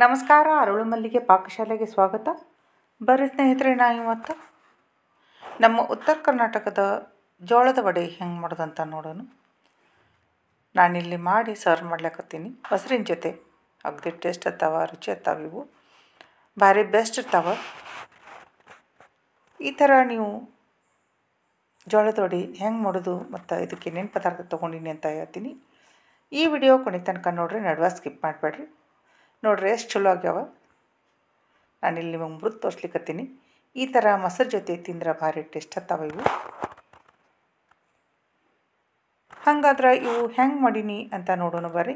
ನಮಸ್ಕಾರ ಅರುಳು ಮಲ್ಲಿಗೆ ಪಾಕಶಾಲೆಗೆ ಸ್ವಾಗತ ಬರ್ರಿ ಸ್ನೇಹಿತರೆ ನಾ ಇವತ್ತು ನಮ್ಮ ಉತ್ತರ ಕರ್ನಾಟಕದ ಜೋಳದ ವಡೆ ಹೆಂಗೆ ಮಾಡೋದಂತ ನೋಡೋಣ ನಾನಿಲ್ಲಿ ಮಾಡಿ ಸರ್ವ್ ಮಾಡ್ಲಿಕ್ಕತ್ತೀನಿ ಹೊಸರಿನ ಜೊತೆ ಅಗದಿ ಟೇಸ್ಟ್ ಇರ್ತಾವ ರುಚಿ ಇರ್ತಾವ ಇವು ಭಾರಿ ಬೆಸ್ಟ್ ಇರ್ತಾವ ಈ ಥರ ನೀವು ಜೋಳದ ವಡೆ ಹೆಂಗೆ ಮಾಡೋದು ಮತ್ತು ಇದಕ್ಕೆ ಏನೇನು ಪದಾರ್ಥ ತೊಗೊಂಡಿನಿ ಅಂತ ಹೇಳ್ತೀನಿ ಈ ವಿಡಿಯೋ ಕೊನೆ ತನಕ ನೋಡ್ರಿ ನಡುವ ಸ್ಕಿಪ್ ಮಾಡಬೇಡ್ರಿ ನೋಡ್ರಿ ಎಷ್ಟು ಚಲೋ ಆಗ್ಯಾವ ನಾನಿಲ್ಲಿ ನಿಮಗೆ ಮೃತ್ ತೋರಿಸ್ಲಿಕ್ಕತ್ತೀನಿ ಈ ಥರ ಮೊಸರು ಜೊತೆ ತಿಂದ್ರೆ ಭಾರಿ ಟೇಸ್ಟ್ ಹತ್ತಾವ ಇವು ಹಾಗಾದ್ರೆ ಇವು ಹೆಂಗೆ ಮಾಡೀನಿ ಅಂತ ನೋಡೋಣ ಬರ್ರಿ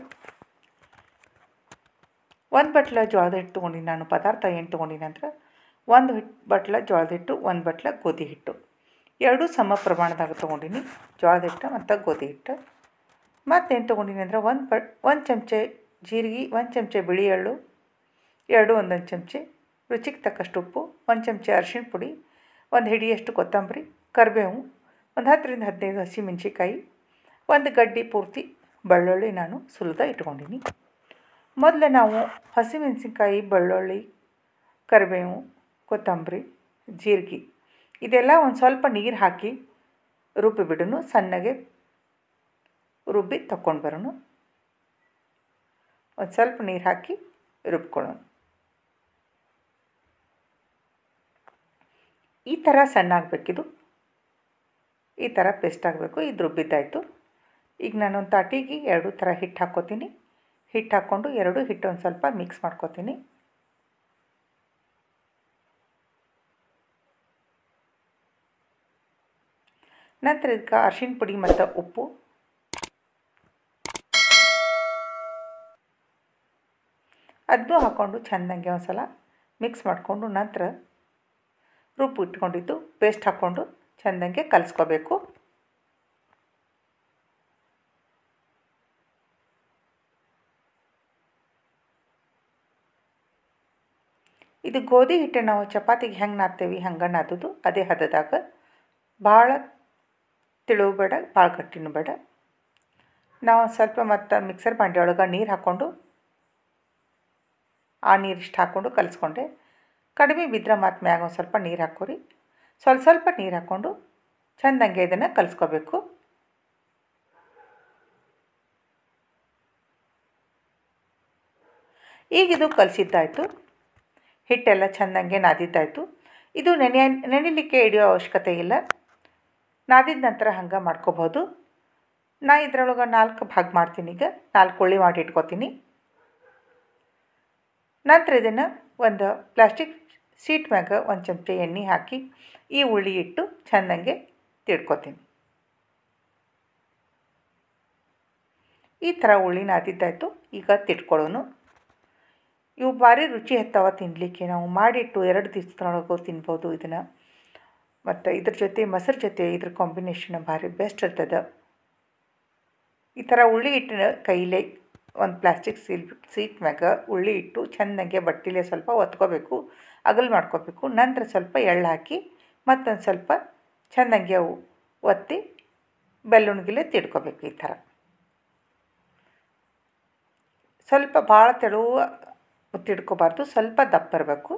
ಒಂದು ಬಟ್ಲ ಜೋಳದ ಹಿಟ್ಟು ತೊಗೊಂಡಿನಿ ನಾನು ಪದಾರ್ಥ ಏನು ತೊಗೊಂಡಿನಿ ಅಂದ್ರೆ ಒಂದು ಹಿಟ್ಟು ಬಟ್ಲ ಜೋಳದ ಹಿಟ್ಟು ಒಂದು ಬಟ್ಲ ಗೋಧಿ ಹಿಟ್ಟು ಎರಡೂ ಸಮ ಪ್ರಮಾಣದಾಗ ತೊಗೊಂಡಿನಿ ಜೋಳದ ಹಿಟ್ಟು ಮತ್ತು ಗೋಧಿ ಹಿಟ್ಟು ಮತ್ತೇನು ತೊಗೊಂಡಿನಿ ಅಂದ್ರೆ ಒಂದು ಬಟ್ ಒಂದು ಚಮಚೆ ಜೀರಿಗೆ ಒಂದು ಚಮಚ ಬಿಳಿ ಎಳ್ಳು ಎರಡು ಒಂದೊಂದು ಚಮಚೆ ರುಚಿಗೆ ತಕ್ಕಷ್ಟು ಉಪ್ಪು ಒಂದು ಚಮಚೆ ಅರಿಶಿಣ ಪುಡಿ ಒಂದು ಹಿಡಿಯಷ್ಟು ಕೊತ್ತಂಬರಿ ಕರಿಬೇವು ಒಂದು ಹತ್ತರಿಂದ ಹದಿನೈದು ಹಸಿಮೆಣ್ಸಿಕಾಯಿ ಒಂದು ಗಡ್ಡಿ ಪೂರ್ತಿ ಬೆಳ್ಳುಳ್ಳಿ ನಾನು ಸುಲಿದ ಇಟ್ಕೊಂಡಿನಿ ಮೊದಲೇ ನಾವು ಹಸಿಮೆಣಸಿನ್ಕಾಯಿ ಬೆಳ್ಳುಳ್ಳಿ ಕರಿಬೇವು ಕೊತ್ತಂಬರಿ ಜೀರಿಗೆ ಇದೆಲ್ಲ ಒಂದು ಸ್ವಲ್ಪ ನೀರು ಹಾಕಿ ಬಿಡೋನು ಸಣ್ಣಗೆ ರುಬ್ಬಿ ತಗೊಂಡು ಬರೋಣ ಒಂದು ಸ್ವಲ್ಪ ನೀರು ಹಾಕಿ ರುಬ್ಕೊಳ್ಳೋಣ ಈ ಥರ ಸಣ್ಣ ಆಗಬೇಕಿದು ಈ ಥರ ಪೇಸ್ಟ್ ಆಗಬೇಕು ಇದು ರುಬ್ಬಿದ್ದಾಯಿತು ಈಗ ನಾನೊಂದು ತಾಟಿಗೆ ಎರಡು ಥರ ಹಿಟ್ಟು ಹಾಕ್ಕೋತೀನಿ ಹಿಟ್ಟು ಹಾಕ್ಕೊಂಡು ಎರಡು ಹಿಟ್ಟು ಒಂದು ಸ್ವಲ್ಪ ಮಿಕ್ಸ್ ಮಾಡ್ಕೋತೀನಿ ನಂತರ ಇದಕ್ಕೆ ಅರ್ಶಿನ ಪುಡಿ ಮತ್ತು ಉಪ್ಪು ಅದನ್ನೂ ಹಾಕ್ಕೊಂಡು ಚೆಂದಂಗೆ ಒಂದು ಸಲ ಮಿಕ್ಸ್ ಮಾಡಿಕೊಂಡು ನಂತರ ರುಬ್ಬು ಇಟ್ಕೊಂಡಿದ್ದು ಪೇಸ್ಟ್ ಹಾಕ್ಕೊಂಡು ಚೆಂದಂಗೆ ಕಲಿಸ್ಕೋಬೇಕು ಇದು ಗೋಧಿ ಹಿಟ್ಟು ನಾವು ಚಪಾತಿಗೆ ಹೆಂಗೆ ನಾದ್ತೇವೆ ಹಂಗೆ ನಾದೋದು ಅದೇ ಹದದಾಗ ಭಾಳ ತಿಳುವು ಬೇಡ ಭಾಳ ಗಟ್ಟಿನೂ ಬೇಡ ನಾವು ಸ್ವಲ್ಪ ಮತ್ತು ಮಿಕ್ಸರ್ ಬಾಂಡೆ ಒಳಗೆ ನೀರು ಹಾಕ್ಕೊಂಡು ಆ ಇಷ್ಟು ಹಾಕ್ಕೊಂಡು ಕಲಿಸ್ಕೊಂಡೆ ಕಡಿಮೆ ಬಿದ್ದರೆ ಮತ್ತು ಮ್ಯಾಗ ಒಂದು ಸ್ವಲ್ಪ ನೀರು ಹಾಕ್ಕೊರಿ ಸ್ವಲ್ಪ ಸ್ವಲ್ಪ ನೀರು ಹಾಕ್ಕೊಂಡು ಚೆಂದಂಗೆ ಇದನ್ನು ಕಲಿಸ್ಕೋಬೇಕು ಈಗ ಇದು ಕಲಿಸಿದ್ದಾಯಿತು ಹಿಟ್ಟೆಲ್ಲ ಚೆಂದಂಗೆ ನಾದಿದ್ದಾಯಿತು ಇದು ನೆನೆ ನೆನಿಲಿಕ್ಕೆ ಹಿಡಿಯೋ ಅವಶ್ಯಕತೆ ಇಲ್ಲ ನಾದಿದ ನಂತರ ಹಂಗೆ ಮಾಡ್ಕೋಬೋದು ನಾ ಇದರೊಳಗೆ ನಾಲ್ಕು ಭಾಗ ಮಾಡ್ತೀನಿ ಈಗ ನಾಲ್ಕು ಕೋಳಿ ಮಾಡಿ ಇಟ್ಕೋತೀನಿ ನಂತರ ಇದನ್ನು ಒಂದು ಪ್ಲಾಸ್ಟಿಕ್ ಸೀಟ್ ಮ್ಯಾಗ ಒಂದು ಚಮಚ ಎಣ್ಣೆ ಹಾಕಿ ಈ ಉಳ್ಳಿ ಇಟ್ಟು ಚೆಂದಂಗೆ ತಿಡ್ಕೊತೀನಿ ಈ ಥರ ಉಳ್ಳಿನ ಆದಿದ್ದಾಯಿತು ಈಗ ತಿಟ್ಕೊಳ್ಳೋನು ಇವು ಭಾರಿ ರುಚಿ ಹತ್ತವ ತಿನ್ನಲಿಕ್ಕೆ ನಾವು ಮಾಡಿಟ್ಟು ಎರಡು ದಿವಸದೊಳಗೂ ತಿನ್ಬೋದು ಇದನ್ನು ಮತ್ತು ಇದ್ರ ಜೊತೆ ಮೊಸರು ಜೊತೆ ಇದ್ರ ಕಾಂಬಿನೇಷನ್ ಭಾರಿ ಬೆಸ್ಟ್ ಇರ್ತದೆ ಈ ಥರ ಉಳ್ಳಿ ಹಿಟ್ಟಿನ ಕೈಲೇ ಒಂದು ಪ್ಲಾಸ್ಟಿಕ್ ಸೀಲ್ ಸೀಟ್ ಮ್ಯಾಗ ಉಳ್ಳಿ ಇಟ್ಟು ಚೆನ್ನಾಗೆ ಬಟ್ಟೆಲೆ ಸ್ವಲ್ಪ ಒತ್ಕೋಬೇಕು ಅಗಲ ಮಾಡ್ಕೋಬೇಕು ನಂತರ ಸ್ವಲ್ಪ ಎಳ್ಳು ಹಾಕಿ ಮತ್ತೊಂದು ಸ್ವಲ್ಪ ಚೆನ್ನಾಗೆ ಅವು ಒತ್ತಿ ಬೆಲ್ಲುಣ್ಗಿಲೆ ತಿಡ್ಕೋಬೇಕು ಈ ಥರ ಸ್ವಲ್ಪ ಭಾಳ ತೆಳುವ ತಿಡ್ಕೋಬಾರ್ದು ಸ್ವಲ್ಪ ದಪ್ಪ ಇರಬೇಕು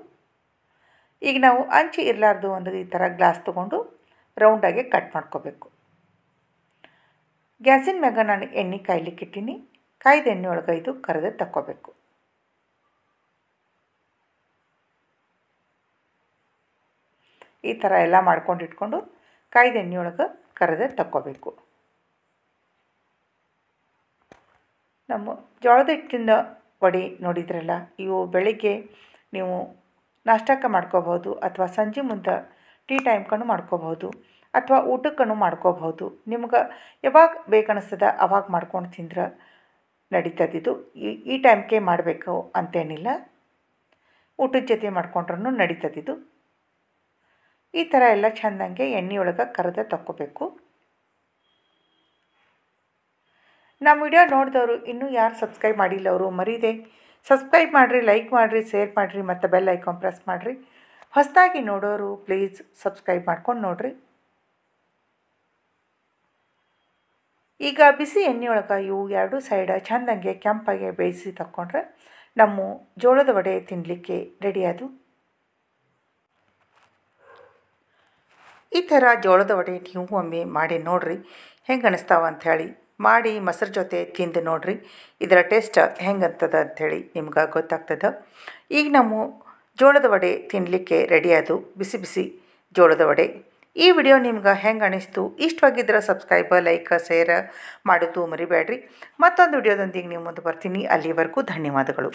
ಈಗ ನಾವು ಅಂಚು ಇರಲಾರ್ದು ಒಂದು ಈ ಥರ ಗ್ಲಾಸ್ ತೊಗೊಂಡು ರೌಂಡಾಗಿ ಕಟ್ ಮಾಡ್ಕೋಬೇಕು ಗ್ಯಾಸಿನ ಮ್ಯಾಗ ನಾನು ಎಣ್ಣೆ ಕಾಯ್ಲಿಕ್ಕೆ ಕಾಯ್ದ ಎಣ್ಣೆ ಒಳಗೈದು ಕರೆದು ತಕ್ಕೋಬೇಕು ಈ ಥರ ಎಲ್ಲ ಮಾಡ್ಕೊಂಡು ಇಟ್ಕೊಂಡು ಕಾಯ್ದ ಎಣ್ಣೆಯೊಳಗೆ ಕರೆದು ತಕ್ಕೋಬೇಕು ನಮ್ಮ ಜೋಳದ ಹಿಟ್ಟಿಂದ ವಡೆ ನೋಡಿದ್ರಲ್ಲ ಇವು ಬೆಳಿಗ್ಗೆ ನೀವು ನಾಷ್ಟಕ್ಕೆ ಮಾಡ್ಕೋಬಹುದು ಅಥವಾ ಸಂಜೆ ಮುಂದೆ ಟೀ ಟೈಮ್ ಕಣ್ಣು ಮಾಡ್ಕೋಬಹುದು ಅಥವಾ ಊಟಕ್ಕೂ ಮಾಡ್ಕೋಬಹುದು ನಿಮ್ಗೆ ಯಾವಾಗ ಬೇಕನ್ನಿಸ್ತದ ಅವಾಗ ಮಾಡ್ಕೊಂಡು ತಿಂದ್ರೆ ನಡೀತದಿದ್ದು ಈ ಈ ಟೈಮ್ಗೆ ಮಾಡಬೇಕು ಅಂತೇನಿಲ್ಲ ಊಟದ ಜೊತೆ ಮಾಡ್ಕೊಂಡ್ರೂ ನಡೀತದಿದ್ದು ಈ ಥರ ಎಲ್ಲ ಚೆಂದಂಗೆ ಎಣ್ಣೆಯೊಳಗೆ ಕರೆದ ತಕ್ಕೋಬೇಕು ನಮ್ಮ ವಿಡಿಯೋ ನೋಡಿದವರು ಇನ್ನೂ ಯಾರು ಸಬ್ಸ್ಕ್ರೈಬ್ ಮಾಡಿಲ್ಲ ಅವರು ಮರೀದೆ ಸಬ್ಸ್ಕ್ರೈಬ್ ಮಾಡಿರಿ ಲೈಕ್ ಮಾಡಿರಿ ಶೇರ್ ಮಾಡಿರಿ ಮತ್ತು ಬೆಲ್ ಐಕಾನ್ ಪ್ರೆಸ್ ಮಾಡಿರಿ ಹೊಸದಾಗಿ ನೋಡೋರು ಪ್ಲೀಸ್ ಸಬ್ಸ್ಕ್ರೈಬ್ ಮಾಡ್ಕೊಂಡು ನೋಡಿರಿ ಈಗ ಬಿಸಿ ಎಣ್ಣೆಯೊಳಗೆ ಇವು ಎರಡು ಸೈಡ ಚೆಂದಂಗೆ ಕೆಂಪಾಗೆ ಬೇಯಿಸಿ ತಕ್ಕೊಂಡ್ರೆ ನಮ್ಮ ಜೋಳದ ವಡೆ ತಿನ್ನಲಿಕ್ಕೆ ರೆಡಿಯಾದು ಈ ಥರ ಜೋಳದ ವಡೆ ನೀವು ಒಮ್ಮೆ ಮಾಡಿ ನೋಡ್ರಿ ಹೆಂಗೆ ಅನಿಸ್ತಾವ ಅಂಥೇಳಿ ಮಾಡಿ ಮೊಸರು ಜೊತೆ ತಿಂದು ನೋಡ್ರಿ ಇದರ ಟೇಸ್ಟ್ ಹೆಂಗೆ ಅಂತದ ಅಂಥೇಳಿ ನಿಮ್ಗೆ ಗೊತ್ತಾಗ್ತದೆ ಈಗ ನಮ್ಮ ಜೋಳದ ವಡೆ ತಿನ್ನಲಿಕ್ಕೆ ರೆಡಿಯಾದು ಬಿಸಿ ಬಿಸಿ ಜೋಳದ ವಡೆ ಈ ವಿಡಿಯೋ ನಿಮ್ಗೆ ಹೆಂಗೆ ಅನಿಸ್ತು ಇಷ್ಟವಾಗಿದ್ದರೆ ಸಬ್ಸ್ಕ್ರೈಬ್ ಲೈಕ್ ಶೇರ್ ಮಾಡೋದು ಮರಿಬೇಡ್ರಿ ಮತ್ತೊಂದು ವಿಡಿಯೋದೊಂದಿಗೆ ನೀವು ಮುಂದೆ ಬರ್ತೀನಿ ಅಲ್ಲಿವರೆಗೂ ಧನ್ಯವಾದಗಳು